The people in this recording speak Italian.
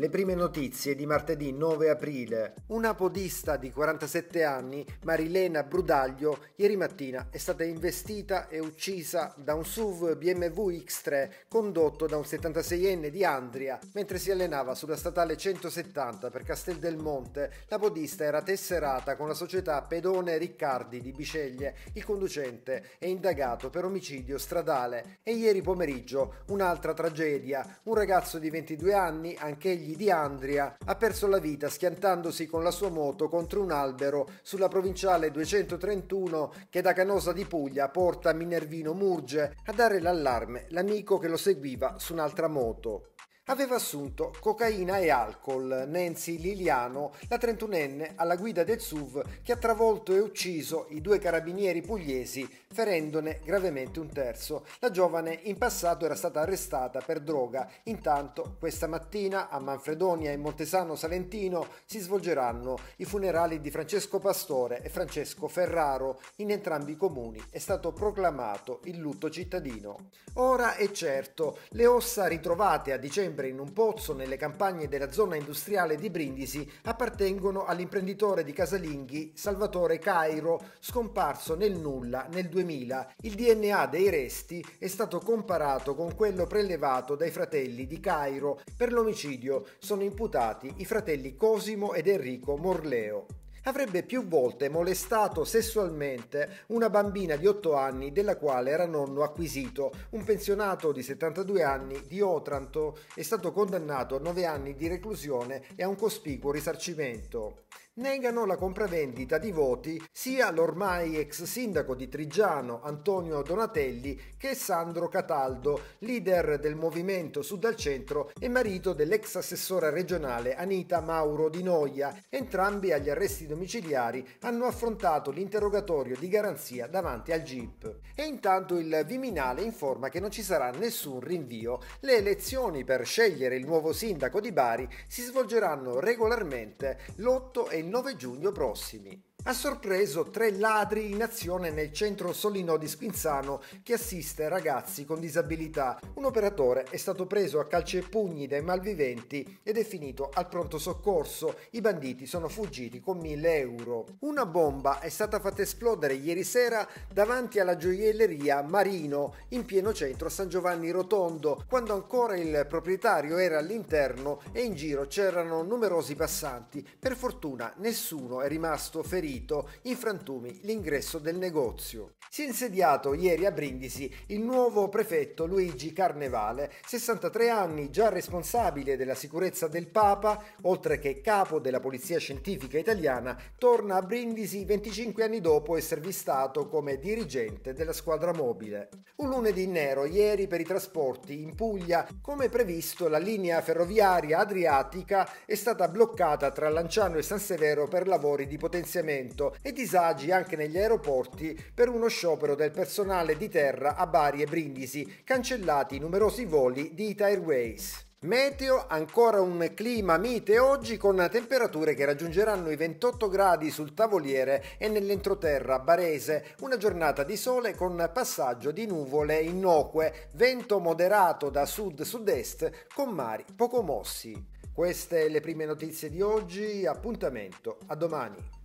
Le prime notizie di martedì 9 aprile. Una podista di 47 anni, Marilena Brudaglio, ieri mattina è stata investita e uccisa da un SUV BMW X3 condotto da un 76enne di Andria mentre si allenava sulla statale 170 per Castel del Monte. La podista era tesserata con la società Pedone Riccardi di Biceglie. Il conducente è indagato per omicidio stradale. E ieri pomeriggio un'altra tragedia. Un ragazzo di 22 anni, anch'egli Gigli di Andria ha perso la vita schiantandosi con la sua moto contro un albero sulla provinciale 231 che da Canosa di Puglia porta Minervino Murge a dare l'allarme l'amico che lo seguiva su un'altra moto aveva assunto cocaina e alcol Nancy Liliano, la 31enne alla guida del SUV che ha travolto e ucciso i due carabinieri pugliesi, ferendone gravemente un terzo. La giovane in passato era stata arrestata per droga. Intanto questa mattina a Manfredonia e Montesano Salentino si svolgeranno i funerali di Francesco Pastore e Francesco Ferraro. In entrambi i comuni è stato proclamato il lutto cittadino. Ora è certo, le ossa ritrovate a dicembre sempre in un pozzo nelle campagne della zona industriale di Brindisi appartengono all'imprenditore di Casalinghi Salvatore Cairo, scomparso nel nulla nel 2000. Il DNA dei resti è stato comparato con quello prelevato dai fratelli di Cairo. Per l'omicidio sono imputati i fratelli Cosimo ed Enrico Morleo avrebbe più volte molestato sessualmente una bambina di 8 anni della quale era nonno acquisito. Un pensionato di 72 anni di Otranto è stato condannato a 9 anni di reclusione e a un cospicuo risarcimento. Negano la compravendita di voti sia l'ormai ex sindaco di Trigiano Antonio Donatelli che Sandro Cataldo, leader del movimento Sud al Centro e marito dell'ex assessora regionale Anita Mauro Di Noia, entrambi agli arresti domiciliari domiciliari hanno affrontato l'interrogatorio di garanzia davanti al GIP. E intanto il Viminale informa che non ci sarà nessun rinvio. Le elezioni per scegliere il nuovo sindaco di Bari si svolgeranno regolarmente l'8 e il 9 giugno prossimi ha sorpreso tre ladri in azione nel centro Solino di Squinzano che assiste ragazzi con disabilità. Un operatore è stato preso a calci e pugni dai malviventi ed è finito al pronto soccorso. I banditi sono fuggiti con 1000 euro. Una bomba è stata fatta esplodere ieri sera davanti alla gioielleria Marino in pieno centro San Giovanni Rotondo, quando ancora il proprietario era all'interno e in giro c'erano numerosi passanti. Per fortuna nessuno è rimasto ferito impedito in frantumi l'ingresso del negozio. Si è insediato ieri a Brindisi il nuovo prefetto Luigi Carnevale, 63 anni, già responsabile della sicurezza del Papa, oltre che capo della Polizia Scientifica Italiana, torna a Brindisi 25 anni dopo esservi stato come dirigente della squadra mobile. Un lunedì nero ieri per i trasporti in Puglia, come previsto la linea ferroviaria adriatica è stata bloccata tra Lanciano e San Severo per lavori di potenziamento movimento e disagi anche negli aeroporti per uno sciopero del personale di terra a Bari e Brindisi, cancellati numerosi voli di Ita Airways. Meteo, ancora un clima mite oggi con temperature che raggiungeranno i 28 gradi sul tavoliere e nell'entroterra barese, una giornata di sole con passaggio di nuvole innocue, vento moderato da sud-sud-est con mari poco mossi. Queste le prime notizie di oggi, appuntamento a domani.